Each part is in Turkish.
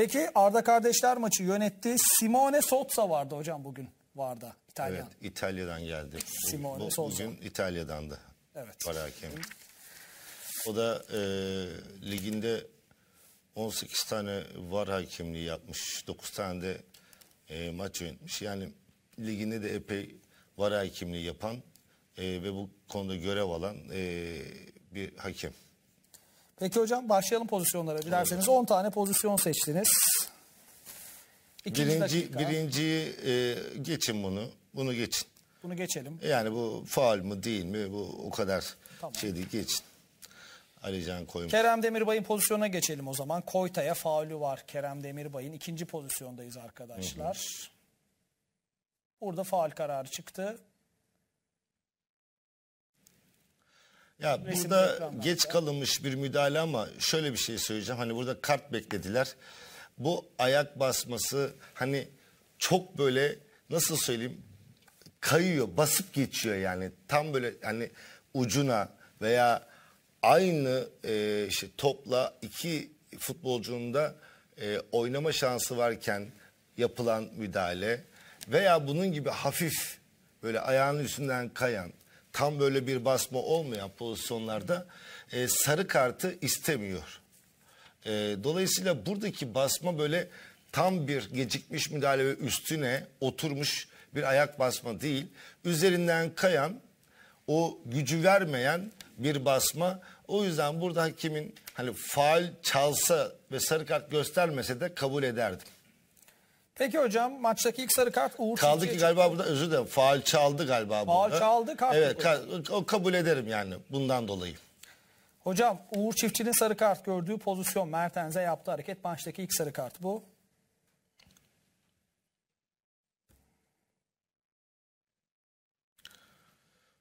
Peki Arda kardeşler maçı yönetti. Simone Sotsa vardı hocam bugün vardı İtalyan. Evet İtalya'dan geldi. Simone Sotsa. Bugün İtalya'dandı. Evet. Para hakemi. O da e, liginde 18 tane var hakimliği yapmış. 9 tane de e, maç yönetmiş. Yani liginde de epey var hakimliği yapan e, ve bu konuda görev alan e, bir hakim. Peki hocam başlayalım pozisyonlara. Dilerseniz 10 tane pozisyon seçtiniz. İkinci birinci dakika. birinciyi e, geçin bunu. Bunu geçin. Bunu geçelim. Yani bu faal mı değil mi? Bu o kadar tamam. şey değil geçin. Alican koymuş. Kerem Demirbay'ın pozisyonuna geçelim o zaman. Koyta'ya faulü var Kerem Demirbay'ın. ikinci pozisyondayız arkadaşlar. Hı hı. Burada faal kararı çıktı. Ya Resim burada geç ya. kalınmış bir müdahale ama şöyle bir şey söyleyeceğim. Hani burada kart beklediler. Bu ayak basması hani çok böyle nasıl söyleyeyim kayıyor, basıp geçiyor yani. Tam böyle hani ucuna veya aynı e, işte topla iki futbolcunun da e, oynama şansı varken yapılan müdahale veya bunun gibi hafif böyle ayağının üstünden kayan tam böyle bir basma olmayan pozisyonlarda e, sarı kartı istemiyor. E, dolayısıyla buradaki basma böyle tam bir gecikmiş müdahale ve üstüne oturmuş bir ayak basma değil. Üzerinden kayan o gücü vermeyen bir basma. O yüzden burada hakimin hani faal çalsa ve sarı kart göstermese de kabul ederdim. Peki hocam maçtaki ilk sarı kart Uğur Kaldı ki galiba çıktı. burada özür dilerim. Faal çaldı galiba Faal burada. Faal çaldı kart. Evet ka o kabul ederim yani bundan dolayı. Hocam Uğur Çiftçi'nin sarı kart gördüğü pozisyon Mertens'e yaptığı hareket maçtaki ilk sarı kart bu.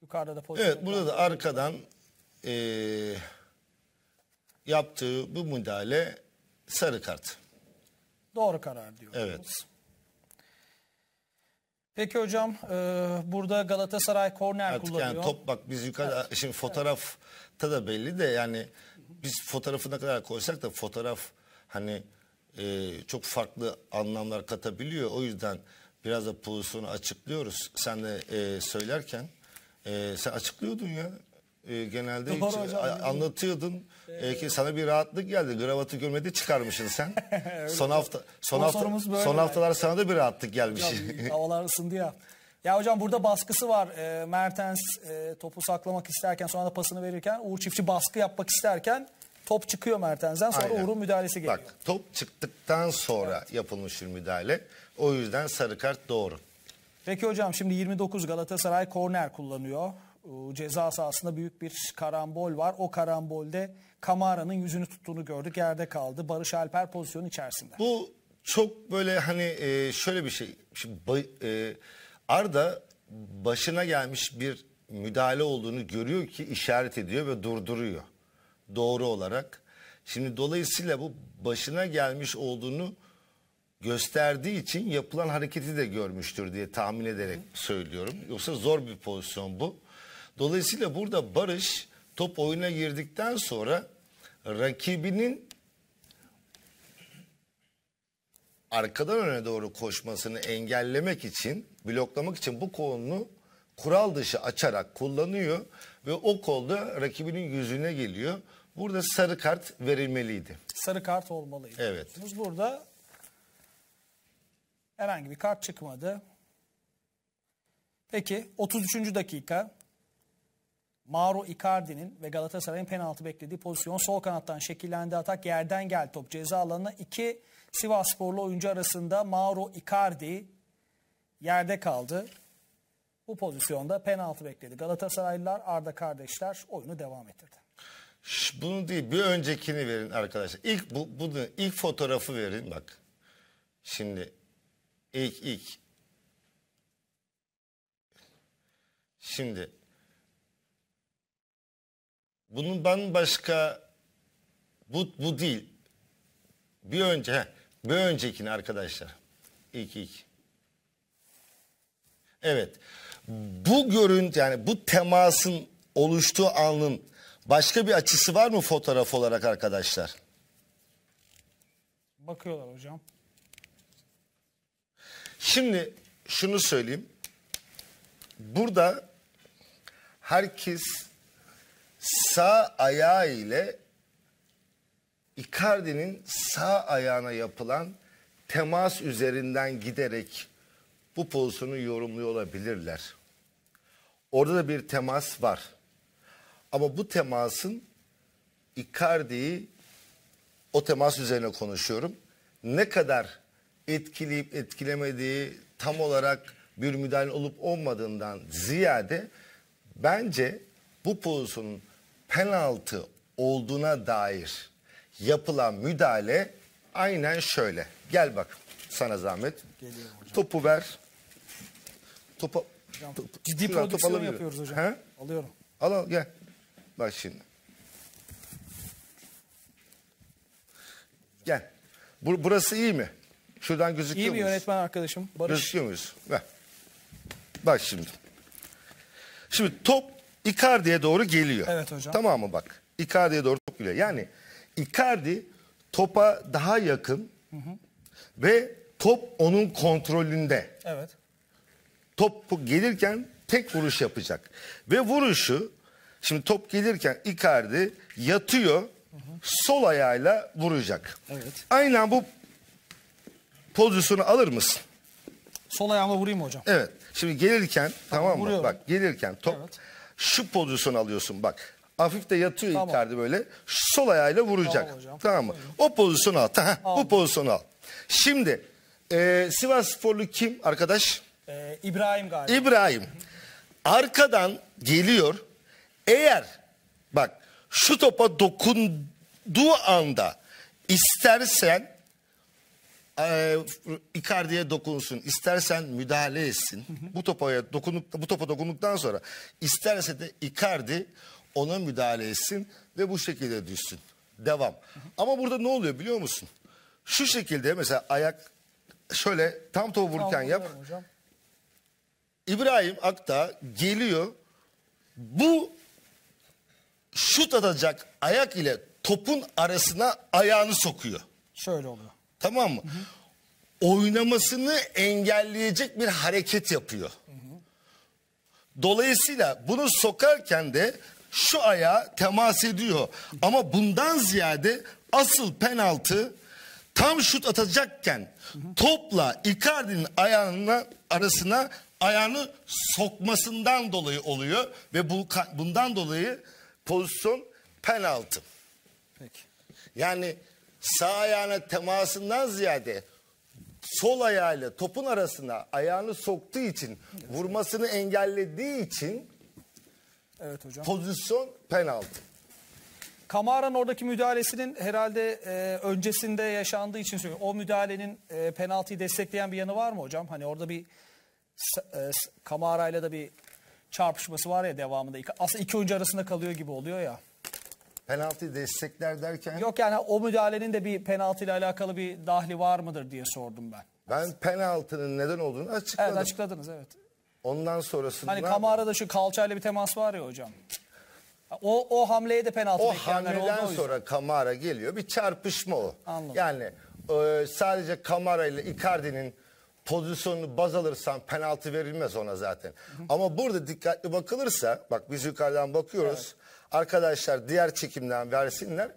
Yukarıda da pozisyon. Evet burada da arkadan e, yaptığı bu müdahale sarı kart. Doğru karar diyoruz. Evet. Peki hocam e, burada Galatasaray korner Artık kullanıyor. yani top bak biz yukarı evet. şimdi fotoğrafta da belli de yani biz fotoğrafı ne kadar koysak da fotoğraf hani e, çok farklı anlamlar katabiliyor. O yüzden biraz da pozisyonu açıklıyoruz. Sen de e, söylerken e, sen açıklıyordun ya e, genelde Doğru hiç hocam, a, anlatıyordun ee, ki sana bir rahatlık geldi. Gravatı görmedi çıkarmışsın sen. son hafta son, hafta, son haftalar yani. sana da bir rahatlık gelmiş. Ya, havalar ısındı ya. Ya hocam burada baskısı var. E, Mertens e, topu saklamak isterken sonra da pasını verirken Uğur Çiftçi baskı yapmak isterken top çıkıyor Mertens'den sonra Aynen. Uğur'un müdahalesi geliyor. Bak top çıktıktan sonra evet. yapılmış bir müdahale. O yüzden sarı kart doğru. Peki hocam şimdi 29 Galatasaray korner kullanıyor. Ee, ceza sahasında büyük bir karambol var. O karambolde Kamara'nın yüzünü tuttuğunu gördük. Yerde kaldı. Barış Alper pozisyonun içerisinde. Bu çok böyle hani e, şöyle bir şey. Şimdi e, Arda başına gelmiş bir müdahale olduğunu görüyor ki işaret ediyor ve durduruyor. Doğru olarak. Şimdi dolayısıyla bu başına gelmiş olduğunu gösterdiği için yapılan hareketi de görmüştür diye tahmin ederek söylüyorum. Yoksa zor bir pozisyon bu. Dolayısıyla burada Barış top oyuna girdikten sonra rakibinin arkadan öne doğru koşmasını engellemek için, bloklamak için bu kolunu kural dışı açarak kullanıyor ve o kolda rakibinin yüzüne geliyor. Burada sarı kart verilmeliydi. Sarı kart olmalıydı. Evet. Burada herhangi bir kart çıkmadı. Peki 33. dakika Mauro Icardi'nin ve Galatasaray'ın penaltı beklediği pozisyon sol kanattan şekillendi atak yerden gel top ceza alanına iki Sivas oyuncu arasında Mauro Icardi yerde kaldı. Bu pozisyonda penaltı bekledi. Galatasaraylılar Arda kardeşler oyunu devam ettirdi. Şş, bunu değil bir öncekini verin arkadaşlar. İlk bu, bunu ilk fotoğrafı verin bak. Şimdi ilk ilk. Şimdi bunun başka bu, bu değil. Bir önce heh, bir öncekini arkadaşlar. İlk ilk. Evet. Bu görüntü yani bu temasın oluştuğu anın başka bir açısı var mı fotoğraf olarak arkadaşlar? Bakıyorlar hocam. Şimdi şunu söyleyeyim. Burada herkes sağ ayağı ile Icardi'nin sağ ayağına yapılan temas üzerinden giderek bu pozisyonu yorumluyor olabilirler. Orada da bir temas var. Ama bu temasın Icardi'yi o temas üzerine konuşuyorum. Ne kadar etkileyip etkilemediği tam olarak bir müdahale olup olmadığından ziyade bence bu pozisyonun penaltı olduğuna dair yapılan müdahale aynen şöyle. Gel bak sana zahmet. Geliyorum hocam. Topu ver. topu hocam, ciddi şuradan prodüksiyon alabiliyor. yapıyoruz hocam. He? Alıyorum. Al al gel. Bak şimdi. Gel. Bur burası iyi mi? Şuradan gözüküyor İyi bir yönetmen arkadaşım. Barış. Gözüküyor muyuz? Ver. Bak şimdi. Şimdi top Icardi'ye doğru geliyor. Evet hocam. Tamam mı bak? Icardi'ye doğru top geliyor. Yani Icardi topa daha yakın hı hı. ve top onun kontrolünde. Evet. Top gelirken tek vuruş yapacak. Ve vuruşu şimdi top gelirken Icardi yatıyor. Hı hı. Sol ayağıyla vuracak. Evet. Aynen bu pozisyonu alır mısın? Sol ayağımla vurayım mı hocam? Evet. Şimdi gelirken tamam, tamam mı? Vuruyorum. Bak gelirken top evet şu pozisyon alıyorsun bak. Hafif de yatıyor tamam. Icardi böyle. Sol ayağıyla vuracak. Tamam, hocam. tamam mı? O pozisyonu al. Tamam. Bu pozisyonu al. Şimdi e, Sivas Sporlu kim arkadaş? Ee, İbrahim galiba. İbrahim. Arkadan geliyor. Eğer bak şu topa dokunduğu anda istersen e, Icardi'ye dokunsun. istersen müdahale etsin. Bu topa dokunup bu topa dokunduktan sonra isterse de Icardi ona müdahale etsin ve bu şekilde düşsün. Devam. Ama burada ne oluyor biliyor musun? Şu şekilde mesela ayak şöyle tam topu vururken yap. İbrahim Akta geliyor. Bu şut atacak ayak ile topun arasına ayağını sokuyor. Şöyle oluyor. Tamam mı? Hı hı. Oynamasını engelleyecek bir hareket yapıyor. Hı hı. Dolayısıyla bunu sokarken de şu ayağa temas ediyor. Ama bundan ziyade asıl penaltı tam şut atacakken topla Icardi'nin ayağına arasına ayağını sokmasından dolayı oluyor ve bu bundan dolayı pozisyon penaltı. Peki. Yani sağ ayağına temasından ziyade sol ayağıyla topun arasına ayağını soktuğu için vurmasını engellediği için Evet hocam. pozisyon penaltı. Kamara'nın oradaki müdahalesinin herhalde e, öncesinde yaşandığı için söylüyorum. O müdahalenin e, penaltıyı destekleyen bir yanı var mı hocam? Hani orada bir s- e, s- Kamara'yla da bir çarpışması var ya devamında. Aslında iki oyuncu arasında kalıyor gibi oluyor ya penaltı destekler derken... Yok yani o müdahalenin de bir penaltıyla alakalı bir dahli var mıdır diye sordum ben. Ben penaltının neden olduğunu açıkladım. Evet açıkladınız evet. Ondan sonrasında... Hani kamerada şu kalçayla bir temas var ya hocam. O, o hamleye de penaltı O hamleden sonra Kamara geliyor. Bir çarpışma o. Anladım. Yani e, sadece Kamara ile Icardi'nin pozisyonunu baz alırsan penaltı verilmez ona zaten. Hı hı. Ama burada dikkatli bakılırsa bak biz yukarıdan bakıyoruz. Evet. Arkadaşlar diğer çekimden versinler.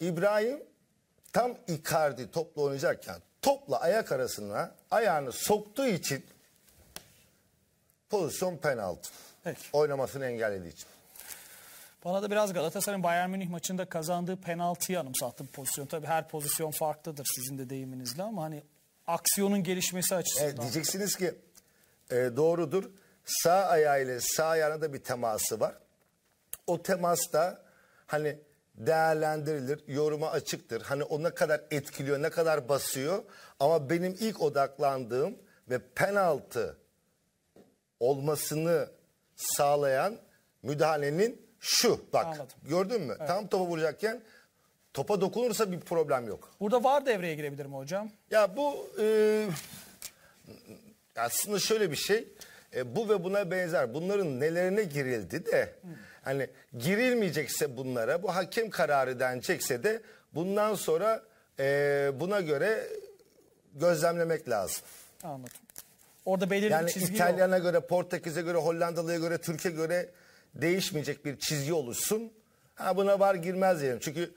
İbrahim tam Icardi topla oynayacakken topla ayak arasına ayağını soktuğu için pozisyon penaltı. Peki. Oynamasını engellediği için. Bana da biraz Galatasaray'ın Bayern Münih maçında kazandığı penaltıyı anımsattı bu pozisyon. Tabii her pozisyon farklıdır sizin de deyiminizle ama hani aksiyonun gelişmesi açısından. E, diyeceksiniz ki e, doğrudur. Sağ ile sağ ayağına da bir teması var o temas da hani değerlendirilir, yoruma açıktır. Hani o ne kadar etkiliyor, ne kadar basıyor. Ama benim ilk odaklandığım ve penaltı olmasını sağlayan müdahalenin şu. Bak Anladım. gördün mü? Evet. Tam topa vuracakken topa dokunursa bir problem yok. Burada var devreye girebilir mi hocam? Ya bu e, aslında şöyle bir şey. E, bu ve buna benzer bunların nelerine girildi de... Hı hani girilmeyecekse bunlara bu hakim kararı denecekse de bundan sonra e, buna göre gözlemlemek lazım. Anladım. Orada belirli yani bir çizgi İtalyana yok. göre, Portekiz'e göre, Hollandalı'ya göre, Türkiye göre değişmeyecek bir çizgi oluşsun. Ha buna var girmez diyelim. Çünkü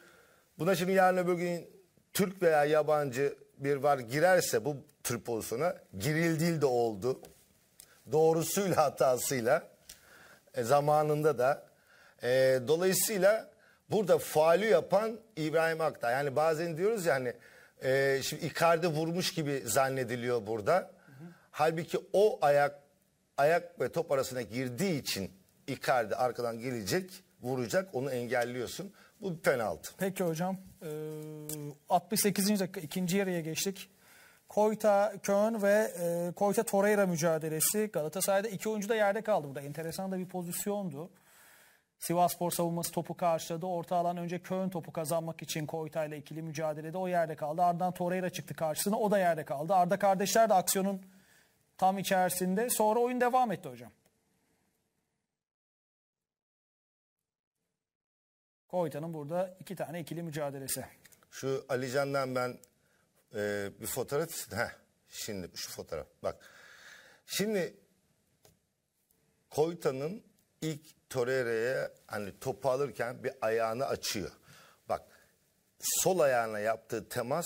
buna şimdi yarın öbür gün Türk veya yabancı bir var girerse bu tür pozisyona girildiği de oldu. Doğrusuyla hatasıyla e, zamanında da e, dolayısıyla burada faali yapan İbrahim Akta. Yani bazen diyoruz ya hani e, şimdi Icardi vurmuş gibi zannediliyor burada. Hı hı. Halbuki o ayak ayak ve top arasına girdiği için Icardi arkadan gelecek, vuracak, onu engelliyorsun. Bu bir penaltı. Peki hocam. E, 68. dakika ikinci yarıya geçtik. Koyta Kön ve e, Koyta Torreira mücadelesi Galatasaray'da iki oyuncu da yerde kaldı burada. Enteresan da bir pozisyondu. Sivaspor savunması topu karşıladı. Orta alan önce Köln topu kazanmak için Koyta ile ikili mücadelede o yerde kaldı. Ardından Torreira çıktı karşısına o da yerde kaldı. Arda kardeşler de aksiyonun tam içerisinde. Sonra oyun devam etti hocam. Koyta'nın burada iki tane ikili mücadelesi. Şu Alican'dan ben e, bir fotoğraf... Heh, şimdi şu fotoğraf bak. Şimdi Koyta'nın ilk Torreira'ya hani topu alırken bir ayağını açıyor. Bak sol ayağına yaptığı temas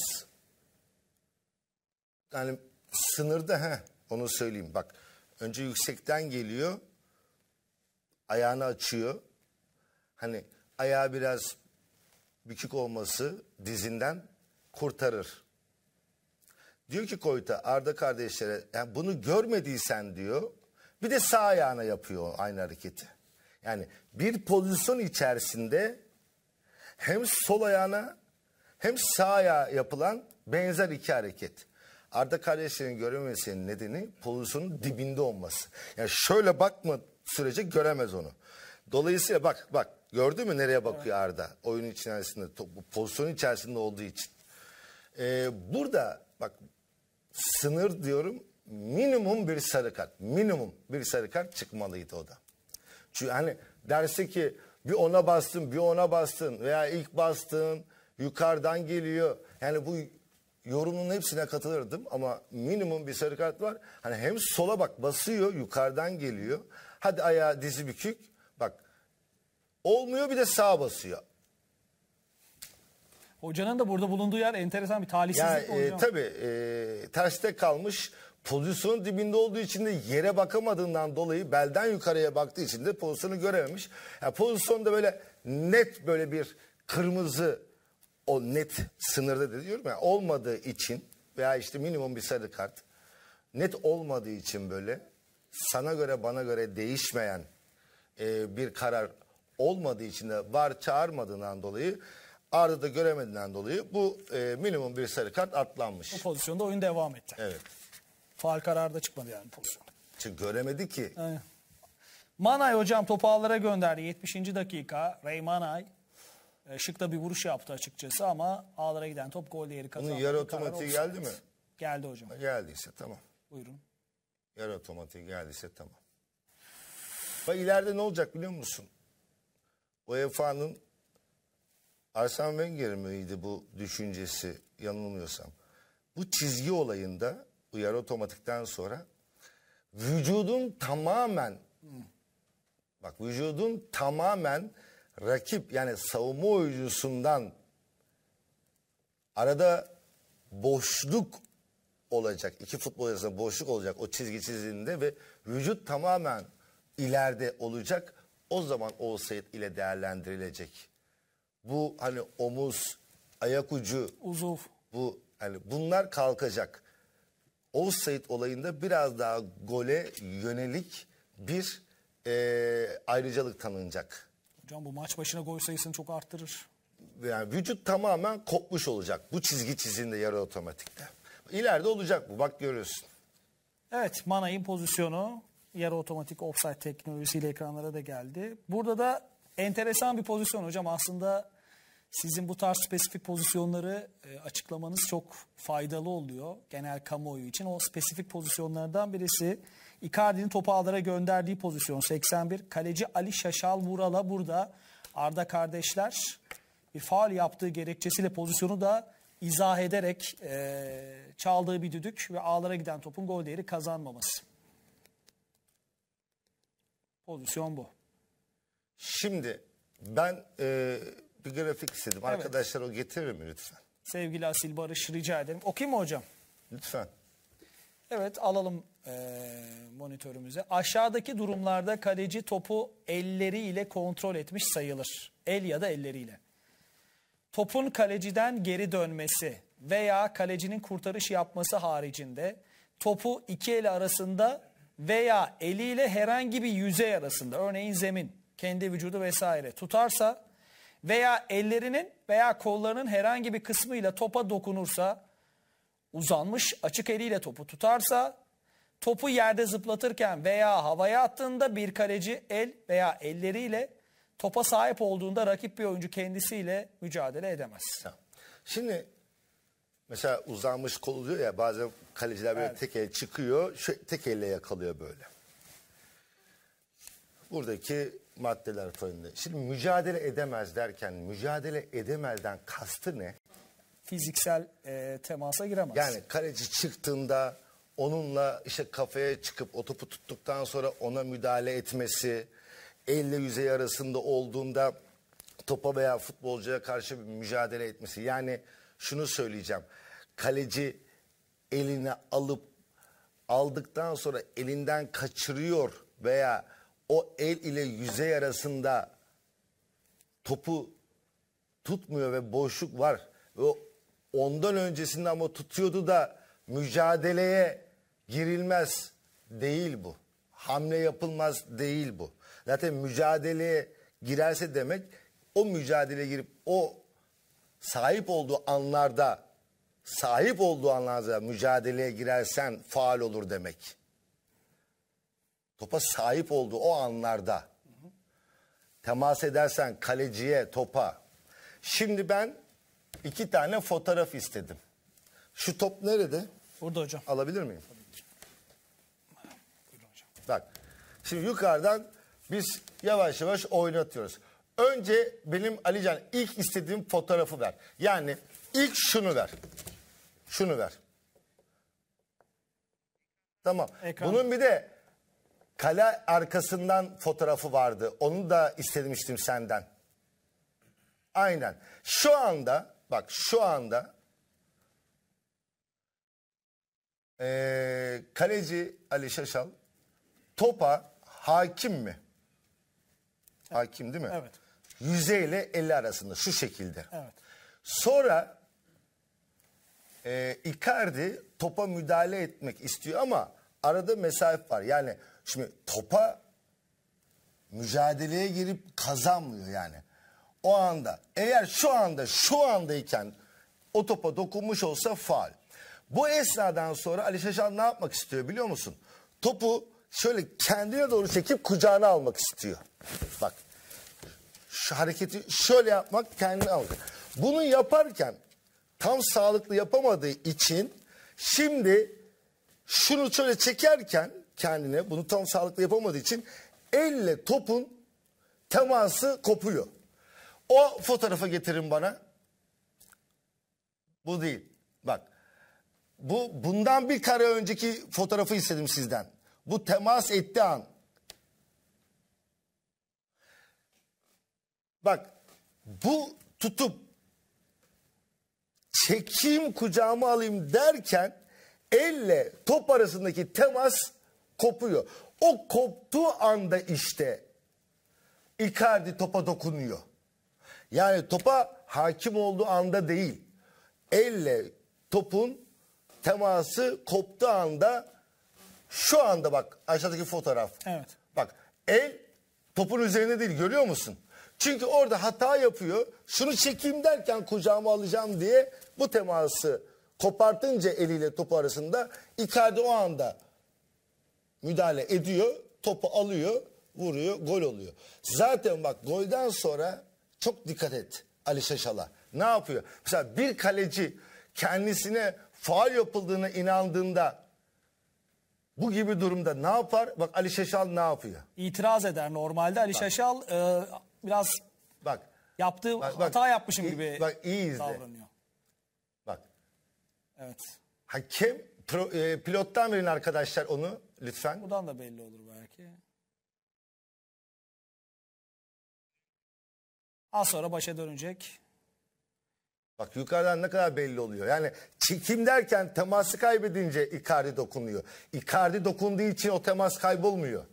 yani sınırda he onu söyleyeyim bak önce yüksekten geliyor ayağını açıyor. Hani ayağı biraz bükük olması dizinden kurtarır. Diyor ki Koyta Arda kardeşlere yani bunu görmediysen diyor bir de sağ ayağına yapıyor aynı hareketi. Yani bir pozisyon içerisinde hem sol ayağına hem sağ ayağa yapılan benzer iki hareket. Arda Kardeşler'in görememesinin nedeni pozisyonun dibinde olması. Yani şöyle bakma sürece göremez onu. Dolayısıyla bak bak gördün mü nereye bakıyor evet. Arda? Oyun içerisinde, pozisyon içerisinde olduğu için. Ee, burada bak sınır diyorum minimum bir sarı kart, minimum bir sarı kart çıkmalıydı o da. Çünkü hani derse ki bir ona bastın, bir ona bastın veya ilk bastın, yukarıdan geliyor. Yani bu yorumun hepsine katılırdım ama minimum bir sarı kart var. Hani hem sola bak basıyor, yukarıdan geliyor. Hadi ayağı dizi bükük. Bak olmuyor bir de sağa basıyor. Hocanın da burada bulunduğu yer enteresan bir talihsizlik yani, e, Tabii e, terste kalmış pozisyonun dibinde olduğu için de yere bakamadığından dolayı belden yukarıya baktığı için de pozisyonu görememiş. Yani pozisyonda böyle net böyle bir kırmızı o net sınırda diyorum ya olmadığı için veya işte minimum bir sarı kart net olmadığı için böyle sana göre bana göre değişmeyen e, bir karar olmadığı için de var çağırmadığından dolayı Arda da göremediğinden dolayı bu e, minimum bir sarı kart atlanmış. O pozisyonda oyun devam etti. Evet faal kararı da çıkmadı yani pozisyon. Çünkü göremedi ki. Manay hocam topu ağlara gönderdi 70. dakika. Ray Manay e, şıkta bir vuruş yaptı açıkçası ama ağlara giden top gol değeri kazandı. Bunun yarı otomatiği geldi mi? Geldi hocam. Geldiyse tamam. Buyurun. Yarı otomatiği geldiyse tamam. Bak ileride ne olacak biliyor musun? UEFA'nın Arsene Wenger miydi bu düşüncesi yanılmıyorsam? Bu çizgi olayında uyarı otomatikten sonra vücudun tamamen bak vücudun tamamen rakip yani savunma oyuncusundan arada boşluk olacak. iki futbol arasında boşluk olacak o çizgi çizilinde ve vücut tamamen ileride olacak. O zaman o olsaydı ile değerlendirilecek. Bu hani omuz, ayak ucu, uzuv. Bu hani bunlar kalkacak offside olayında biraz daha gole yönelik bir e, ayrıcalık tanınacak. Hocam bu maç başına gol sayısını çok arttırır. Yani vücut tamamen kopmuş olacak. Bu çizgi çizinde yarı otomatikte. İleride olacak bu bak görüyorsun. Evet Manay'ın pozisyonu yarı otomatik offside teknolojisiyle ekranlara da geldi. Burada da enteresan bir pozisyon hocam aslında sizin bu tarz spesifik pozisyonları e, açıklamanız çok faydalı oluyor genel kamuoyu için. O spesifik pozisyonlardan birisi Icardi'nin topu ağlara gönderdiği pozisyon 81. Kaleci Ali Şaşal Vural'a burada Arda kardeşler bir faal yaptığı gerekçesiyle pozisyonu da izah ederek e, çaldığı bir düdük ve ağlara giden topun gol değeri kazanmaması. Pozisyon bu. Şimdi ben e, bir grafik istedim. Evet. Arkadaşlar o getirir mi lütfen? Sevgili Asil Barış rica ederim. Okuyayım mı hocam? Lütfen. Evet alalım e, monitörümüze. Aşağıdaki durumlarda kaleci topu elleriyle kontrol etmiş sayılır. El ya da elleriyle. Topun kaleciden geri dönmesi veya kalecinin kurtarış yapması haricinde topu iki el arasında veya eliyle herhangi bir yüzey arasında örneğin zemin, kendi vücudu vesaire tutarsa veya ellerinin veya kollarının herhangi bir kısmıyla topa dokunursa, uzanmış açık eliyle topu tutarsa, topu yerde zıplatırken veya havaya attığında bir kaleci el veya elleriyle topa sahip olduğunda rakip bir oyuncu kendisiyle mücadele edemez. Şimdi mesela uzanmış kol oluyor ya bazen kaleciler böyle evet. tek el çıkıyor, şu, tek elle yakalıyor böyle. Buradaki maddeler fönde. Şimdi mücadele edemez derken mücadele edemezden kastı ne? Fiziksel e, temasa giremez. Yani kaleci çıktığında onunla işte kafaya çıkıp o topu tuttuktan sonra ona müdahale etmesi, elle yüzey arasında olduğunda topa veya futbolcuya karşı bir mücadele etmesi. Yani şunu söyleyeceğim. Kaleci elini alıp aldıktan sonra elinden kaçırıyor veya o el ile yüzey arasında topu tutmuyor ve boşluk var. Ve ondan öncesinde ama tutuyordu da mücadeleye girilmez değil bu. Hamle yapılmaz değil bu. Zaten mücadeleye girerse demek o mücadeleye girip o sahip olduğu anlarda sahip olduğu anlarda mücadeleye girersen faal olur demek topa sahip olduğu o anlarda temas edersen kaleciye, topa. Şimdi ben iki tane fotoğraf istedim. Şu top nerede? Burada hocam. Alabilir miyim? hocam. Bak. Şimdi yukarıdan biz yavaş yavaş oynatıyoruz. Önce benim Alican ilk istediğim fotoğrafı ver. Yani ilk şunu ver. Şunu ver. Tamam. Ekran. Bunun bir de Kale arkasından fotoğrafı vardı. Onu da istemiştim senden. Aynen. Şu anda bak şu anda ee, kaleci Ali Şaşal topa hakim mi? Hakim değil mi? Evet. Yüzeyle 50 arasında şu şekilde. Evet. Sonra e, Icardi topa müdahale etmek istiyor ama arada mesafe var. Yani Şimdi topa mücadeleye girip kazanmıyor yani. O anda eğer şu anda şu andayken o topa dokunmuş olsa faal. Bu esnadan sonra Ali Şaşan ne yapmak istiyor biliyor musun? Topu şöyle kendine doğru çekip kucağına almak istiyor. Bak şu hareketi şöyle yapmak kendini almak. Bunu yaparken tam sağlıklı yapamadığı için şimdi şunu şöyle çekerken kendine bunu tam sağlıklı yapamadığı için elle topun teması kopuyor. O fotoğrafa getirin bana. Bu değil. Bak. Bu bundan bir kare önceki fotoğrafı istedim sizden. Bu temas etti an. Bak bu tutup çekeyim kucağıma alayım derken elle top arasındaki temas kopuyor. O koptuğu anda işte Icardi topa dokunuyor. Yani topa hakim olduğu anda değil. Elle topun teması koptuğu anda şu anda bak aşağıdaki fotoğraf. Evet. Bak el topun üzerinde değil görüyor musun? Çünkü orada hata yapıyor. Şunu çekeyim derken kucağıma alacağım diye bu teması kopartınca eliyle topu arasında Icardi o anda müdahale ediyor. Topu alıyor, vuruyor, gol oluyor. Zaten bak golden sonra çok dikkat et Ali Şaşal'a. Ne yapıyor? Mesela bir kaleci kendisine faal yapıldığına inandığında bu gibi durumda ne yapar? Bak Ali Şaşal ne yapıyor? İtiraz eder normalde. Ali bak. Şaşal e, biraz bak yaptığı bak, bak, hata yapmışım iyi, gibi bak, iyi izle. davranıyor. Bak. Evet. Hakem pro, e, pilottan verin arkadaşlar onu. Lütfen. Buradan da belli olur belki. Az sonra başa dönecek. Bak yukarıdan ne kadar belli oluyor. Yani çekim derken teması kaybedince Icardi dokunuyor. Icardi dokunduğu için o temas kaybolmuyor.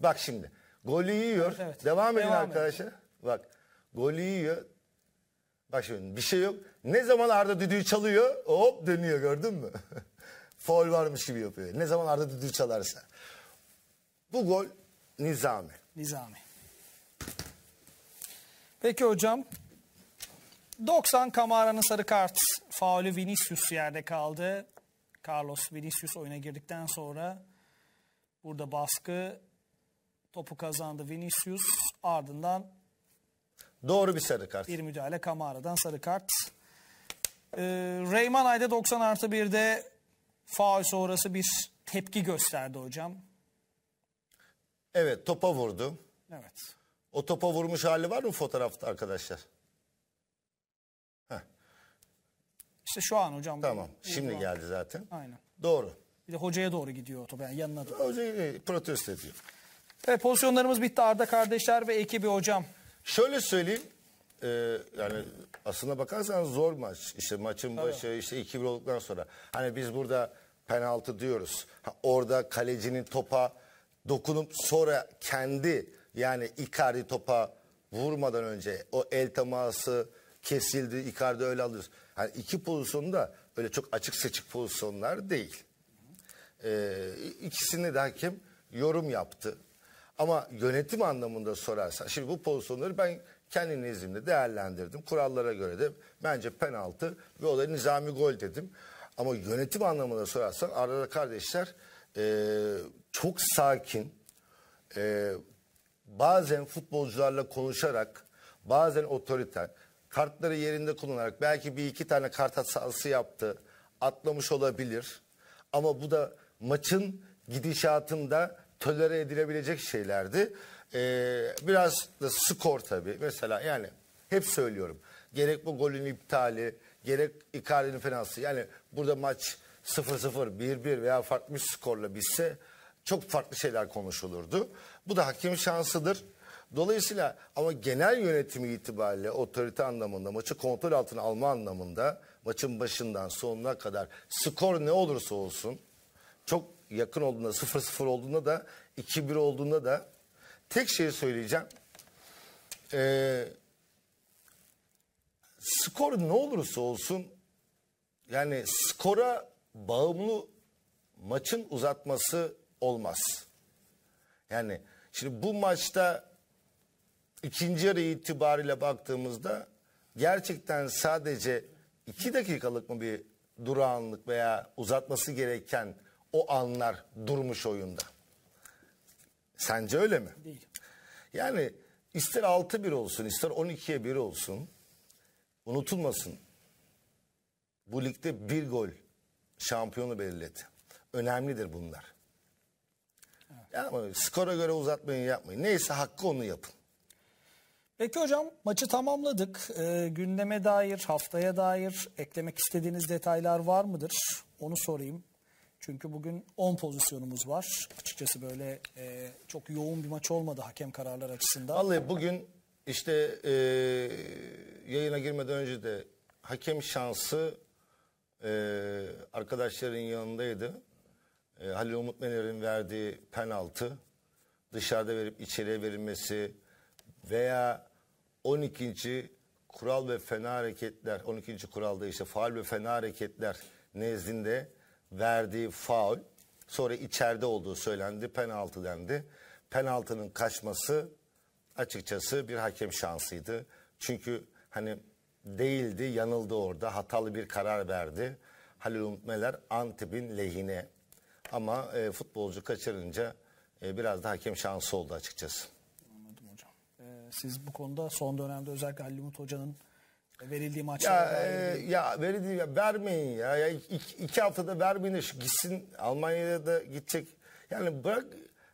Bak şimdi golü yiyor. Evet, evet. Devam, Devam edin arkadaşlar. Edin. Bak golü yiyor. Bak şimdi bir şey yok. Ne zaman Arda düdüğü çalıyor hop dönüyor gördün mü? Foul varmış gibi yapıyor. Ne zaman Arda düdür çalarsa. Bu gol Nizami. Nizami. Peki hocam. 90 Kamara'nın sarı kart faulü Vinicius yerde kaldı. Carlos Vinicius oyuna girdikten sonra burada baskı topu kazandı Vinicius ardından doğru bir sarı kart. Bir müdahale Kamara'dan sarı kart. Ee, Reyman Ayda 90 artı 1'de faul sonrası bir tepki gösterdi hocam. Evet topa vurdu. Evet. O topa vurmuş hali var mı fotoğrafta arkadaşlar? Heh. İşte şu an hocam. Tamam şimdi bu geldi zaten. Aynen. Doğru. Bir de hocaya doğru gidiyor o top yani yanına doğru. Hocayı e, protesto ediyor. Evet pozisyonlarımız bitti Arda kardeşler ve ekibi hocam. Şöyle söyleyeyim e, yani aslına bakarsan zor maç. İşte maçın başı işte 2-1 olduktan sonra. Hani biz burada penaltı diyoruz. Ha, orada kalecinin topa dokunup sonra kendi yani Icardi topa vurmadan önce o el teması kesildi. Icardi öyle alır. Hani iki pozisyonda öyle çok açık seçik pozisyonlar değil. Ee, ikisini de hakem yorum yaptı. Ama yönetim anlamında sorarsan şimdi bu pozisyonları ben kendi nezdimde değerlendirdim. Kurallara göre de bence penaltı ve o da nizami gol dedim. Ama yönetim anlamında sorarsan Arada kardeşler e, çok sakin, e, bazen futbolcularla konuşarak, bazen otoriter, kartları yerinde kullanarak belki bir iki tane kart hatası yaptı, atlamış olabilir. Ama bu da maçın gidişatında tölere edilebilecek şeylerdi. Ee, biraz da skor tabii. Mesela yani hep söylüyorum. Gerek bu golün iptali, gerek Icardi'nin finansı Yani burada maç 0-0, 1-1 veya farklı bir skorla bitse çok farklı şeyler konuşulurdu. Bu da hakim şansıdır. Dolayısıyla ama genel yönetimi itibariyle otorite anlamında maçı kontrol altına alma anlamında maçın başından sonuna kadar skor ne olursa olsun çok yakın olduğunda 0-0 olduğunda da 2-1 olduğunda da Tek şey söyleyeceğim. Ee, skor ne olursa olsun yani skora bağımlı maçın uzatması olmaz. Yani şimdi bu maçta ikinci yarı itibariyle baktığımızda gerçekten sadece iki dakikalık mı bir durağanlık veya uzatması gereken o anlar durmuş oyunda. Sence öyle mi? Değil. Yani ister 6-1 olsun ister 12'ye 1 olsun unutulmasın. Bu ligde bir gol şampiyonu belirledi. Önemlidir bunlar. Yani skora göre uzatmayın yapmayın. Neyse hakkı onu yapın. Peki hocam maçı tamamladık. E, gündeme dair, haftaya dair eklemek istediğiniz detaylar var mıdır? Onu sorayım. Çünkü bugün 10 pozisyonumuz var. Açıkçası böyle e, çok yoğun bir maç olmadı hakem kararları açısından. Vallahi bugün işte e, yayına girmeden önce de hakem şansı e, arkadaşların yanındaydı. E, Halil Umut Mener'in verdiği penaltı dışarıda verip içeriye verilmesi veya 12. kural ve fena hareketler 12. kuralda işte faal ve fena hareketler nezdinde verdiği faul sonra içeride olduğu söylendi penaltı dendi. Penaltının kaçması açıkçası bir hakem şansıydı. Çünkü hani değildi yanıldı orada hatalı bir karar verdi. Halil Umutmeler Antep'in lehine ama e, futbolcu kaçırınca e, biraz da hakem şansı oldu açıkçası. Anladım hocam. Ee, siz bu konuda son dönemde özellikle Halil Umut Hoca'nın Verildiği maçlar. Ya, e, ya verildi ya vermeyin ya. ya iki, iki haftada vermeyin de gitsin Almanya'ya da gidecek. Yani bırak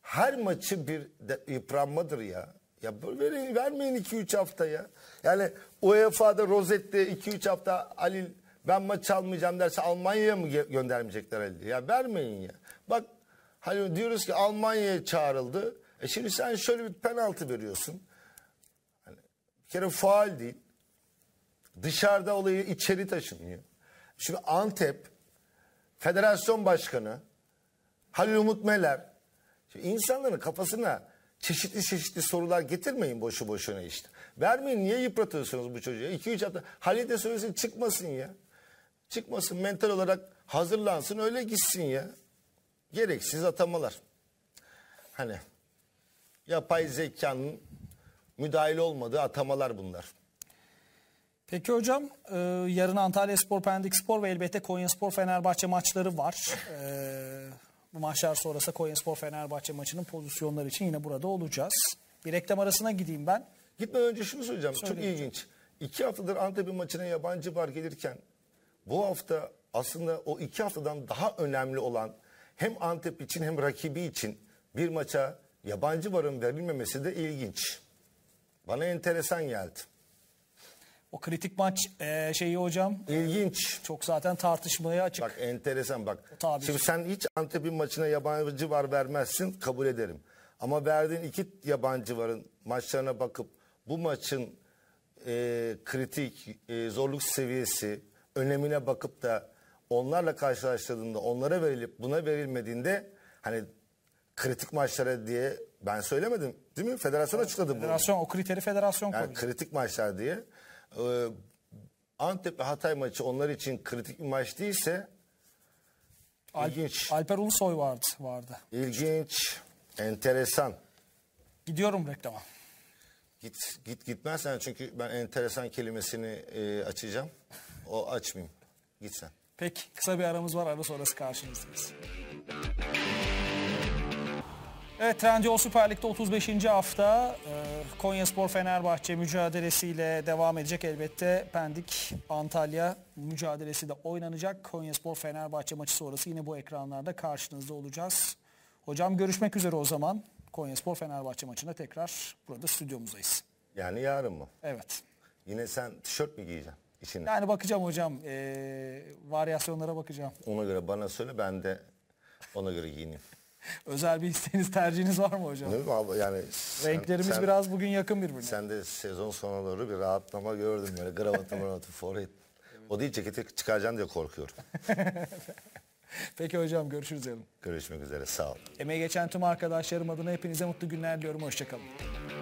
her maçı bir de, yıpranmadır ya. Ya verin, vermeyin 2-3 hafta ya. Yani UEFA'da rozette 2-3 hafta Halil ben maç almayacağım derse Almanya'ya mı göndermeyecekler Halil'i? Ya vermeyin ya. Bak hani diyoruz ki Almanya'ya çağrıldı. E şimdi sen şöyle bir penaltı veriyorsun. Hani bir kere faal değil. Dışarıda olayı içeri taşınıyor. Şimdi Antep Federasyon Başkanı Halil Umut Meler şimdi insanların kafasına çeşitli çeşitli sorular getirmeyin boşu boşuna işte. Vermeyin niye yıpratıyorsunuz bu çocuğu? 2-3 hafta Halil de söylesin çıkmasın ya. Çıkmasın mental olarak hazırlansın öyle gitsin ya. Gereksiz atamalar. Hani yapay zekanın müdahil olmadığı atamalar bunlar. Peki hocam e, yarın Antalya Spor, Pendik Spor ve elbette Konya Spor Fenerbahçe maçları var. E, bu maçlar sonrası Konya Spor Fenerbahçe maçının pozisyonları için yine burada olacağız. Bir reklam arasına gideyim ben. Gitmeden önce şunu söyleyeceğim. Söyle. Çok ilginç. İki haftadır Antep'in maçına yabancı var gelirken bu hafta aslında o iki haftadan daha önemli olan hem Antep için hem rakibi için bir maça yabancı varın verilmemesi de ilginç. Bana enteresan geldi. O kritik maç e, şeyi hocam. E, İlginç. Çok zaten tartışmaya açık. Bak enteresan bak. Tabii. Şimdi sen hiç Antep'in maçına yabancı var vermezsin kabul ederim. Ama verdiğin iki yabancı varın maçlarına bakıp bu maçın e, kritik e, zorluk seviyesi önemine bakıp da onlarla karşılaştırdığında onlara verilip buna verilmediğinde hani kritik maçlara diye ben söylemedim değil mi? Federasyon açıkladı federasyon, bunu. Federasyon o kriteri federasyon yani Kritik maçlar diye. Ee, Antep ve Hatay maçı onlar için kritik bir maç değilse Al ilginç. Alper Ulusoy vardı. vardı. İlginç, enteresan. Gidiyorum reklama. Git git gitmezsen çünkü ben enteresan kelimesini e, açacağım. O açmayayım. Git sen. Peki kısa bir aramız var. Ara sonrası karşınızdayız. Evet Trendyol Süper Lig'de 35. hafta e, Konyaspor Fenerbahçe mücadelesiyle devam edecek elbette. Pendik Antalya mücadelesi de oynanacak. Konyaspor Fenerbahçe maçı sonrası yine bu ekranlarda karşınızda olacağız. Hocam görüşmek üzere o zaman. Konyaspor Fenerbahçe maçında tekrar burada stüdyomuzdayız. Yani yarın mı? Evet. Yine sen tişört mü giyeceksin? içine. Yani bakacağım hocam. E, varyasyonlara bakacağım. Ona göre bana söyle ben de ona göre giyineyim. Özel bir isteğiniz, tercihiniz var mı hocam? Değil mi abi? Yani sen, Renklerimiz sen, biraz bugün yakın birbirine. Sen de sezon sonuna doğru bir rahatlama gördüm böyle gravatı gravatı forehead. O değil ceketi çıkaracaksın diye korkuyorum. Peki hocam görüşürüz yarın. Görüşmek üzere sağ ol. Emeği geçen tüm arkadaşlarım adına hepinize mutlu günler diliyorum. Hoşçakalın.